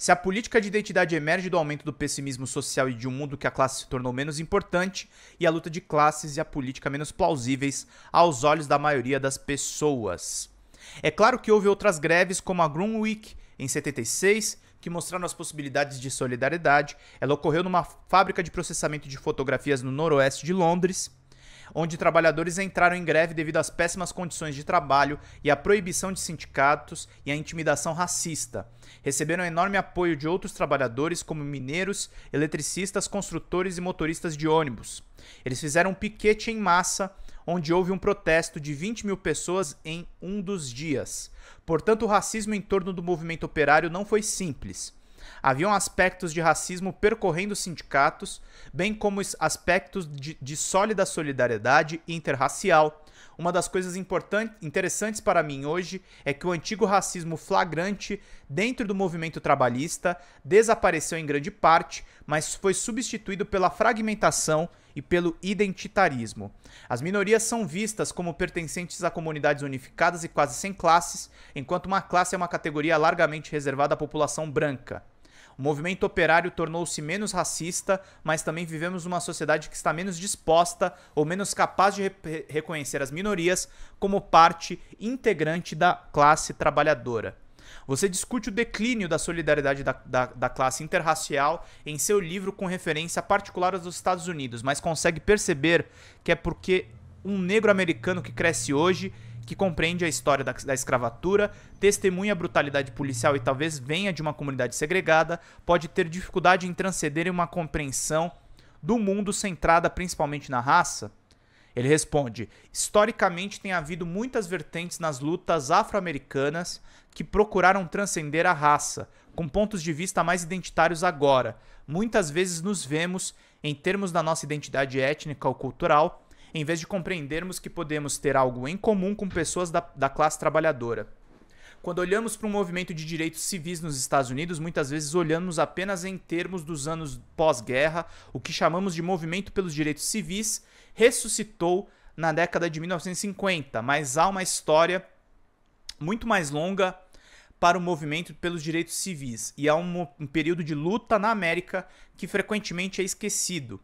Se a política de identidade emerge do aumento do pessimismo social e de um mundo que a classe se tornou menos importante, e a luta de classes e a política menos plausíveis aos olhos da maioria das pessoas. É claro que houve outras greves, como a Groom Week em 76, que mostraram as possibilidades de solidariedade. Ela ocorreu numa fábrica de processamento de fotografias no noroeste de Londres onde trabalhadores entraram em greve devido às péssimas condições de trabalho e à proibição de sindicatos e à intimidação racista. Receberam enorme apoio de outros trabalhadores, como mineiros, eletricistas, construtores e motoristas de ônibus. Eles fizeram um piquete em massa, onde houve um protesto de 20 mil pessoas em um dos dias. Portanto, o racismo em torno do movimento operário não foi simples. Haviam aspectos de racismo percorrendo os sindicatos, bem como aspectos de, de sólida solidariedade interracial, uma das coisas interessantes para mim hoje é que o antigo racismo flagrante dentro do movimento trabalhista desapareceu em grande parte, mas foi substituído pela fragmentação e pelo identitarismo. As minorias são vistas como pertencentes a comunidades unificadas e quase sem classes, enquanto uma classe é uma categoria largamente reservada à população branca. O movimento operário tornou-se menos racista, mas também vivemos uma sociedade que está menos disposta ou menos capaz de re reconhecer as minorias como parte integrante da classe trabalhadora. Você discute o declínio da solidariedade da, da, da, classe interracial em seu livro com referência particular aos Estados Unidos, mas consegue perceber que é porque um negro americano que cresce hoje que compreende a história da, da, escravatura, testemunha a brutalidade policial e talvez venha de uma comunidade segregada, pode ter dificuldade em transcender uma compreensão do mundo centrada principalmente na raça? Ele responde: historicamente tem havido muitas vertentes nas lutas afro-americanas que procuraram transcender a raça, com pontos de vista mais identitários agora. Muitas vezes nos vemos, em termos da nossa identidade étnica ou cultural, em vez de compreendermos que podemos ter algo em comum com pessoas da, da classe trabalhadora. Quando olhamos para o um movimento de direitos civis nos Estados Unidos, muitas vezes olhamos apenas em termos dos anos pós-guerra, o que chamamos de movimento pelos direitos civis ressuscitou na década de 1950, mas há uma história muito mais longa para o movimento pelos direitos civis e há um, um período de luta na América que frequentemente é esquecido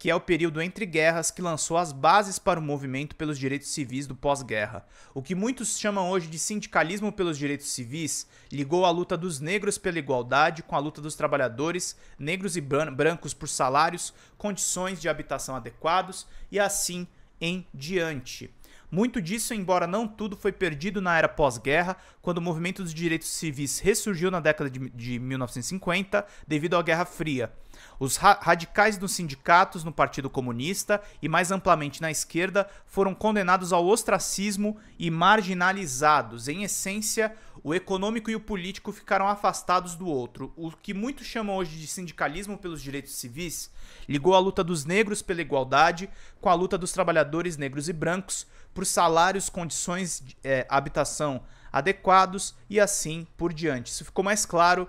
que é o período entre guerras que lançou as bases para o movimento pelos direitos civis do pós-guerra. O que muitos chamam hoje de sindicalismo pelos direitos civis ligou a luta dos negros pela igualdade com a luta dos trabalhadores, negros e brancos por salários, condições de habitação adequados e assim em diante. Muito disso, embora não tudo, foi perdido na era pós-guerra, quando o movimento dos direitos civis ressurgiu na década de, 1950 devido à Guerra Fria. Os ra radicais nos sindicatos, no Partido Comunista e mais amplamente na esquerda foram condenados ao ostracismo e marginalizados. Em essência, o econômico e o político ficaram afastados do outro. O que muitos chamam hoje de sindicalismo pelos direitos civis ligou a luta dos negros pela igualdade com a luta dos trabalhadores negros e brancos por salários, condições de é, habitação adequados e assim por diante. Isso ficou mais claro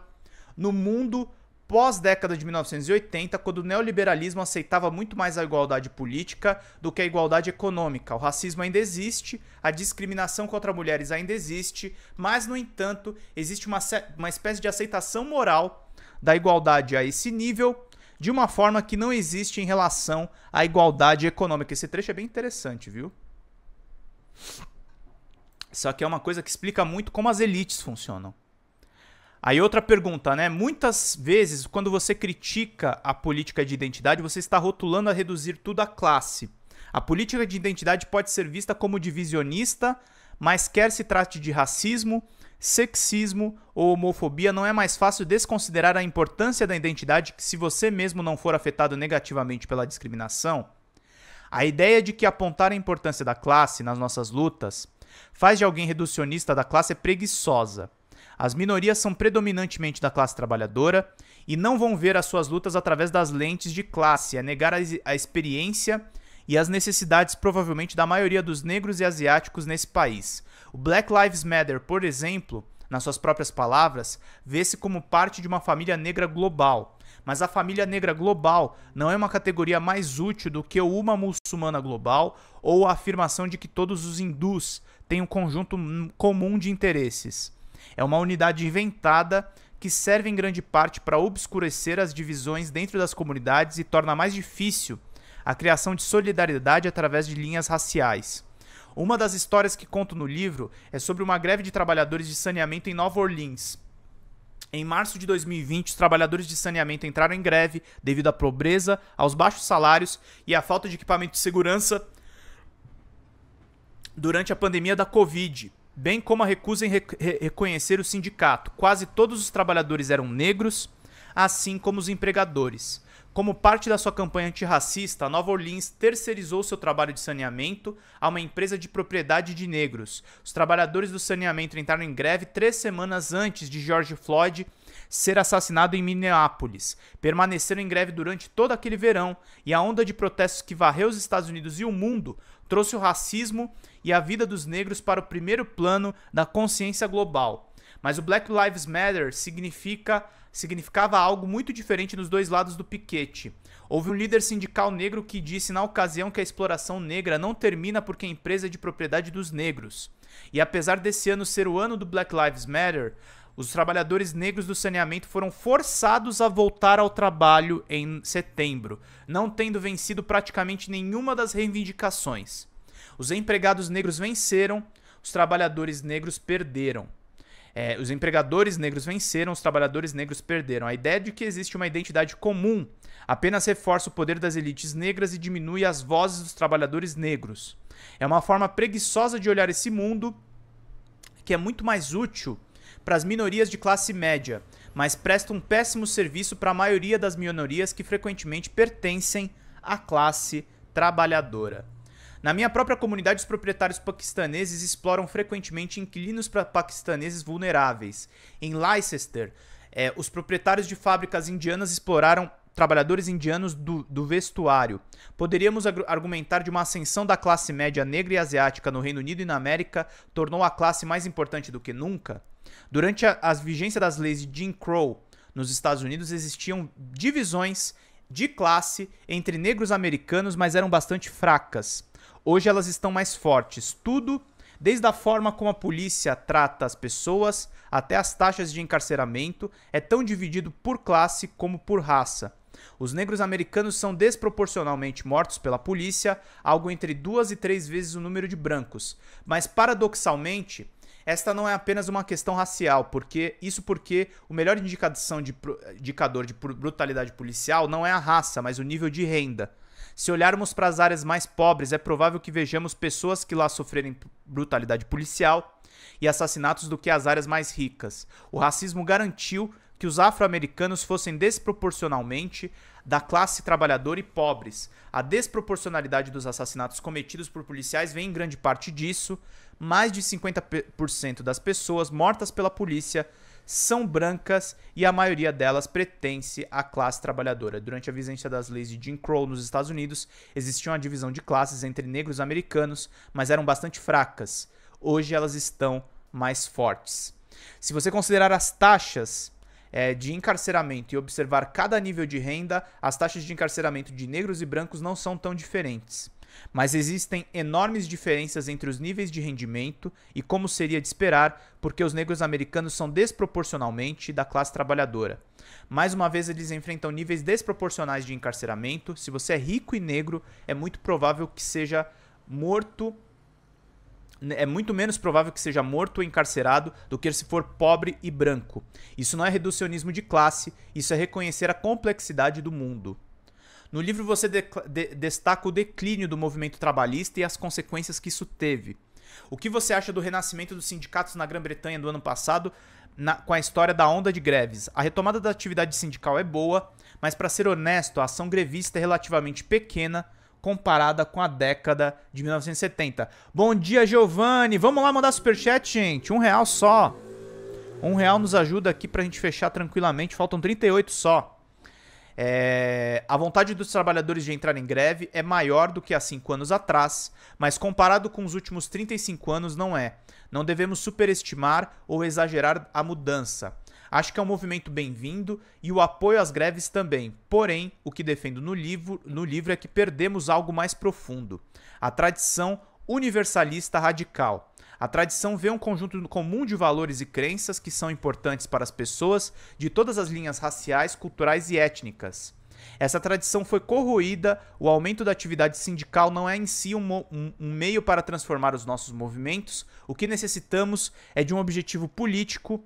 no mundo pós-década de 1980, quando o neoliberalismo aceitava muito mais a igualdade política do que a igualdade econômica. O racismo ainda existe, a discriminação contra mulheres ainda existe, mas, no entanto, existe uma, uma espécie de aceitação moral da igualdade a esse nível, de uma forma que não existe em relação à igualdade econômica. Esse trecho é bem interessante, viu? Isso aqui é uma coisa que explica muito como as elites funcionam. Aí outra pergunta, né? Muitas vezes, quando você critica a política de identidade, você está rotulando a reduzir tudo à classe. A política de identidade pode ser vista como divisionista, mas quer se trate de racismo, sexismo ou homofobia, não é mais fácil desconsiderar a importância da identidade se você mesmo não for afetado negativamente pela discriminação? A ideia de que apontar a importância da classe nas nossas lutas faz de alguém reducionista da classe é preguiçosa. As minorias são predominantemente da classe trabalhadora e não vão ver as suas lutas através das lentes de classe, a negar a experiência e as necessidades provavelmente da maioria dos negros e asiáticos nesse país. O Black Lives Matter, por exemplo, nas suas próprias palavras, vê-se como parte de uma família negra global. Mas a família negra global não é uma categoria mais útil do que uma muçulmana global ou a afirmação de que todos os hindus têm um conjunto comum de interesses. É uma unidade inventada que serve em grande parte para obscurecer as divisões dentro das comunidades e torna mais difícil a criação de solidariedade através de linhas raciais. Uma das histórias que conto no livro é sobre uma greve de trabalhadores de saneamento em Nova Orleans. Em março de 2020, os trabalhadores de saneamento entraram em greve devido à pobreza, aos baixos salários e à falta de equipamento de segurança durante a pandemia da Covid bem como a recusa em reconhecer o sindicato. Quase todos os trabalhadores eram negros, assim como os empregadores. Como parte da sua campanha antirracista, Nova Orleans terceirizou seu trabalho de saneamento a uma empresa de propriedade de negros. Os trabalhadores do saneamento entraram em greve três semanas antes de George Floyd ser assassinado em Minneapolis. Permaneceram em greve durante todo aquele verão e a onda de protestos que varreu os Estados Unidos e o mundo trouxe o racismo e a vida dos negros para o primeiro plano da consciência global. Mas o Black Lives Matter significa significava algo muito diferente nos dois lados do piquete. Houve um líder sindical negro que disse na ocasião que a exploração negra não termina porque a empresa é de propriedade dos negros. E apesar desse ano ser o ano do Black Lives Matter, os trabalhadores negros do saneamento foram forçados a voltar ao trabalho em setembro, não tendo vencido praticamente nenhuma das reivindicações. Os empregados negros venceram, os trabalhadores negros perderam. É, os empregadores negros venceram, os trabalhadores negros perderam. A ideia é de que existe uma identidade comum apenas reforça o poder das elites negras e diminui as vozes dos trabalhadores negros. É uma forma preguiçosa de olhar esse mundo que é muito mais útil para as minorias de classe média, mas presta um péssimo serviço para a maioria das minorias que frequentemente pertencem à classe trabalhadora. Na minha própria comunidade, os proprietários paquistaneses exploram frequentemente inquilinos para paquistaneses vulneráveis. Em Leicester, é, os proprietários de fábricas indianas exploraram trabalhadores indianos do, do vestuário. Poderíamos argumentar de uma ascensão da classe média negra e asiática no Reino Unido e na América tornou a classe mais importante do que nunca? Durante a, a vigência das leis de Jim Crow nos Estados Unidos existiam divisões de classe entre negros americanos, mas eram bastante fracas. Hoje elas estão mais fortes. Tudo desde a forma como a polícia trata as pessoas até as taxas de encarceramento, é tão dividido por classe como por raça. Os negros americanos são desproporcionalmente mortos pela polícia, algo entre duas e três vezes o número de brancos. Mas paradoxalmente, esta não é apenas uma questão racial, porque isso porque o melhor de, eh, indicador de brutalidade policial não é a raça, mas o nível de renda. Se olharmos para as áreas mais pobres, é provável que vejamos pessoas que lá sofrerem brutalidade policial e assassinatos do que as áreas mais ricas. O racismo garantiu que os afro-americanos fossem desproporcionalmente da classe trabalhadora e pobres. A desproporcionalidade dos assassinatos cometidos por policiais vem em grande parte disso. Mais de 50% das pessoas mortas pela polícia são brancas e a maioria delas pertence à classe trabalhadora. Durante a vigência das leis de Jim Crow nos Estados Unidos, existia uma divisão de classes entre negros americanos, mas eram bastante fracas. Hoje elas estão mais fortes. Se você considerar as taxas é, de encarceramento e observar cada nível de renda, as taxas de encarceramento de negros e brancos não são tão diferentes. Mas existem enormes diferenças entre os níveis de rendimento e como seria de esperar, porque os negros americanos são desproporcionalmente da classe trabalhadora. Mais uma vez, eles enfrentam níveis desproporcionais de encarceramento. Se você é rico e negro, é muito provável que seja morto né, é muito menos provável que seja morto ou encarcerado do que se for pobre e branco. Isso não é reducionismo de classe, isso é reconhecer a complexidade do mundo. No livro você de de destaca o declínio do movimento trabalhista e as consequências que isso teve. O que você acha do renascimento dos sindicatos na Grã-Bretanha do ano passado na, com a história da onda de greves? A retomada da atividade sindical é boa, mas para ser honesto, a ação grevista é relativamente pequena comparada com a década de 1970. Bom dia, Giovanni! Vamos lá mandar superchat, gente! Um real só! Um real nos ajuda aqui pra gente fechar tranquilamente. Faltam 38 só. É, a vontade dos trabalhadores de entrar em greve é maior do que há cinco anos atrás, mas comparado com os últimos 35 anos, não é. Não devemos superestimar ou exagerar a mudança. Acho que é um movimento bem-vindo e o apoio às greves também. Porém, o que defendo no livro, no livro é que perdemos algo mais profundo: a tradição universalista radical. A tradição vê um conjunto comum de valores e crenças que são importantes para as pessoas de todas as linhas raciais, culturais e étnicas. Essa tradição foi corroída, o aumento da atividade sindical não é em si um, um, um, meio para transformar os nossos movimentos, o que necessitamos é de um objetivo político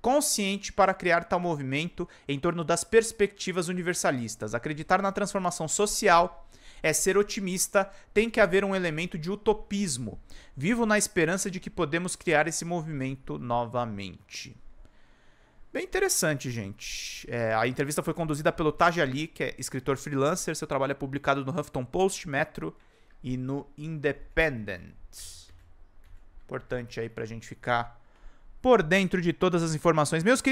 consciente para criar tal movimento em torno das perspectivas universalistas, acreditar na transformação social é ser otimista, tem que haver um elemento de utopismo. Vivo na esperança de que podemos criar esse movimento novamente. Bem interessante, gente. É, a entrevista foi conduzida pelo Taj Ali, que é escritor freelancer. Seu trabalho é publicado no Huffington Post, Metro e no Independent. Importante aí pra gente ficar por dentro de todas as informações. Meus queridos.